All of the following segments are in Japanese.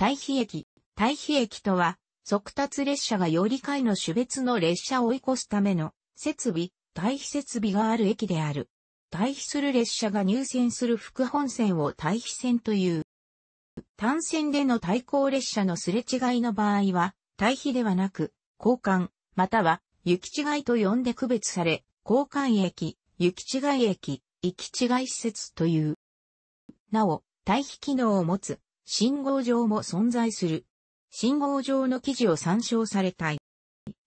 対比駅。対比駅とは、速達列車がより会の種別の列車を追い越すための設備、対比設備がある駅である。対比する列車が入線する副本線を対比線という。単線での対抗列車のすれ違いの場合は、対比ではなく、交換、または、行き違いと呼んで区別され、交換駅、行き違い駅、行き違い施設という。なお、対比機能を持つ信号場も存在する。信号場の記事を参照されたい。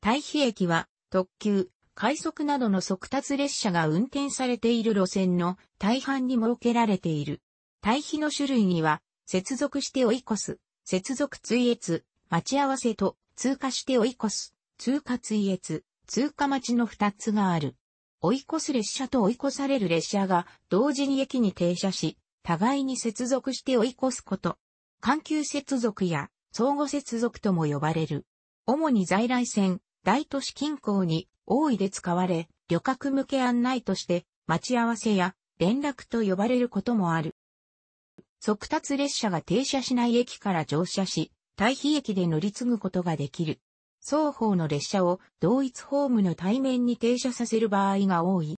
対比駅は特急、快速などの速達列車が運転されている路線の大半に設けられている。対比の種類には、接続して追い越す、接続追越、待ち合わせと通過して追い越す、通過追越、通過待ちの二つがある。追い越す列車と追い越される列車が同時に駅に停車し、互いに接続して追い越すこと。環球接続や相互接続とも呼ばれる。主に在来線、大都市近郊に大いで使われ、旅客向け案内として待ち合わせや連絡と呼ばれることもある。速達列車が停車しない駅から乗車し、対比駅で乗り継ぐことができる。双方の列車を同一ホームの対面に停車させる場合が多い。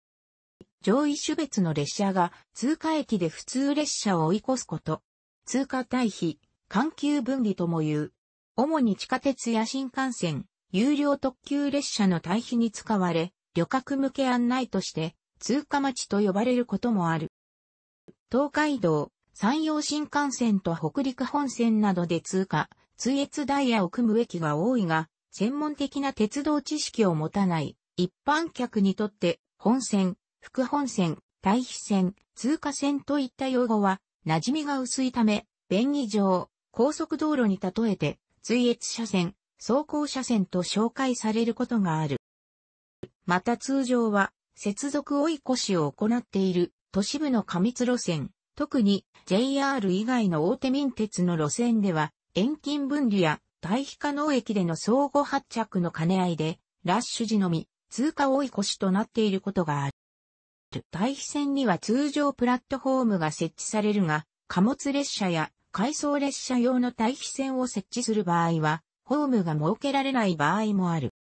上位種別の列車が通過駅で普通列車を追い越すこと、通過対比、環球分離とも言う。主に地下鉄や新幹線、有料特急列車の対比に使われ、旅客向け案内として通過待ちと呼ばれることもある。東海道、山陽新幹線と北陸本線などで通過、通越ダイヤを組む駅が多いが、専門的な鉄道知識を持たない一般客にとって、本線、副本線、対比線、通過線といった用語は馴染みが薄いため、便宜上、高速道路に例えて、追越車線、走行車線と紹介されることがある。また通常は、接続追い越しを行っている都市部の過密路線、特に JR 以外の大手民鉄の路線では、遠近分離や対比可能駅での相互発着の兼ね合いで、ラッシュ時のみ、通過追い越しとなっていることがある。対比線には通常プラットフォームが設置されるが、貨物列車や回送列車用の対比線を設置する場合は、ホームが設けられない場合もある。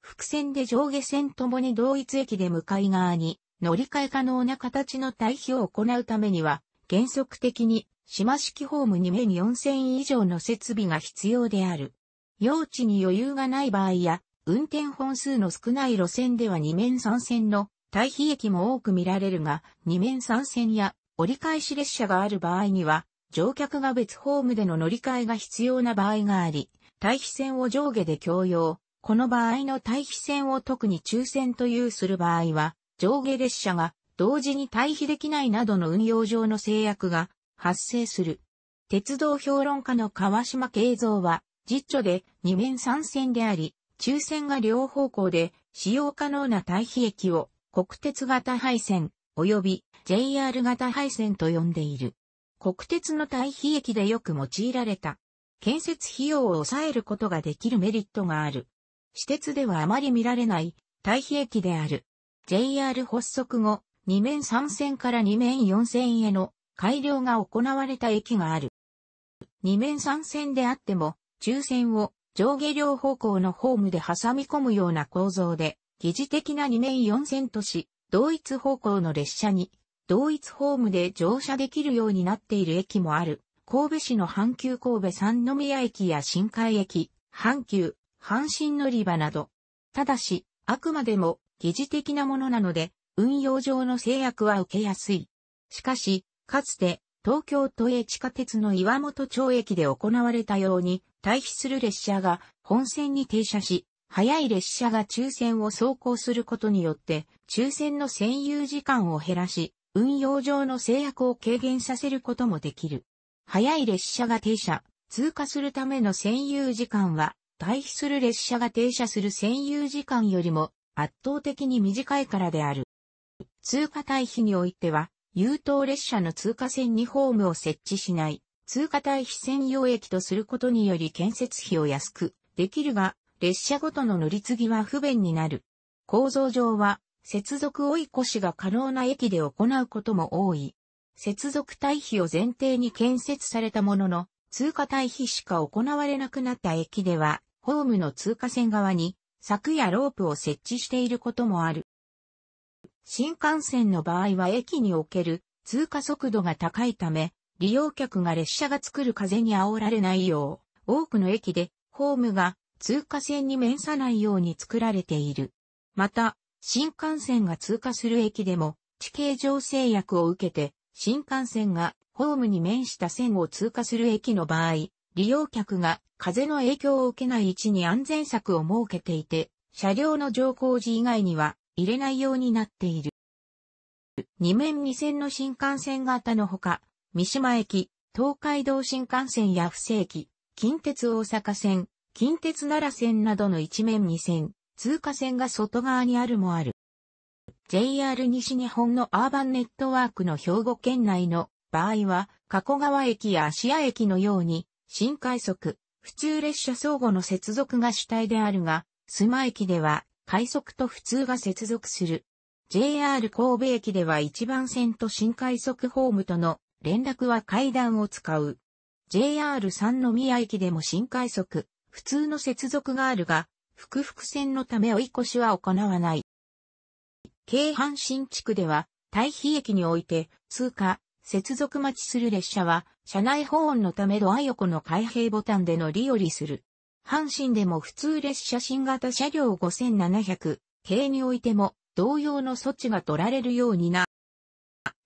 伏線で上下線ともに同一駅で向かい側に乗り換え可能な形の対比を行うためには、原則的に島式ホーム2面4000以上の設備が必要である。用地に余裕がない場合や、運転本数の少ない路線では2面3線の対比駅も多く見られるが、二面三線や折り返し列車がある場合には、乗客が別ホームでの乗り換えが必要な場合があり、対比線を上下で共用。この場合の対比線を特に抽選というする場合は、上下列車が同時に対比できないなどの運用上の制約が発生する。鉄道評論家の川島慶三は、実著で二面三線であり、抽選が両方向で使用可能な対比駅を国鉄型配線、及び JR 型配線と呼んでいる。国鉄の対比駅でよく用いられた。建設費用を抑えることができるメリットがある。私鉄ではあまり見られない対比駅である。JR 発足後、2面3線から2面4線への改良が行われた駅がある。2面3線であっても、中線を上下両方向のホームで挟み込むような構造で、疑似的な2年4線都市、同一方向の列車に、同一ホームで乗車できるようになっている駅もある。神戸市の阪急神戸三宮駅や新海駅、阪急、阪神乗り場など。ただし、あくまでも疑似的なものなので、運用上の制約は受けやすい。しかし、かつて、東京都営地下鉄の岩本町駅で行われたように、退避する列車が本線に停車し、早い列車が抽選を走行することによって、抽選の占有時間を減らし、運用上の制約を軽減させることもできる。早い列車が停車、通過するための占有時間は、退避する列車が停車する占有時間よりも圧倒的に短いからである。通過退避においては、優等列車の通過線にホームを設置しない、通過退避専用駅とすることにより建設費を安くできるが、列車ごとの乗り継ぎは不便になる。構造上は、接続追い越しが可能な駅で行うことも多い。接続対比を前提に建設されたものの、通過対比しか行われなくなった駅では、ホームの通過線側に柵やロープを設置していることもある。新幹線の場合は駅における通過速度が高いため、利用客が列車が作る風に煽られないよう、多くの駅でホームが通過線に面さないように作られている。また、新幹線が通過する駅でも、地形上制約を受けて、新幹線がホームに面した線を通過する駅の場合、利用客が風の影響を受けない位置に安全策を設けていて、車両の乗降時以外には入れないようになっている。2面2線の新幹線型のほか、三島駅、東海道新幹線や布施駅、近鉄大阪線、近鉄奈良線などの一面二線、通過線が外側にあるもある。JR 西日本のアーバンネットワークの兵庫県内の場合は、加古川駅や芦屋駅のように、新快速、普通列車相互の接続が主体であるが、須磨駅では、快速と普通が接続する。JR 神戸駅では一番線と新快速ホームとの連絡は階段を使う。JR 三宮駅でも新快速、普通の接続があるが、複々線のため追い越しは行わない。京阪神地区では、対比駅において、通過、接続待ちする列車は、車内保温のためドア横の開閉ボタンで乗り降りする。阪神でも普通列車新型車両5700、系においても、同様の措置が取られるようにな。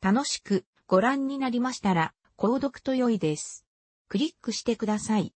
楽しくご覧になりましたら、購読と良いです。クリックしてください。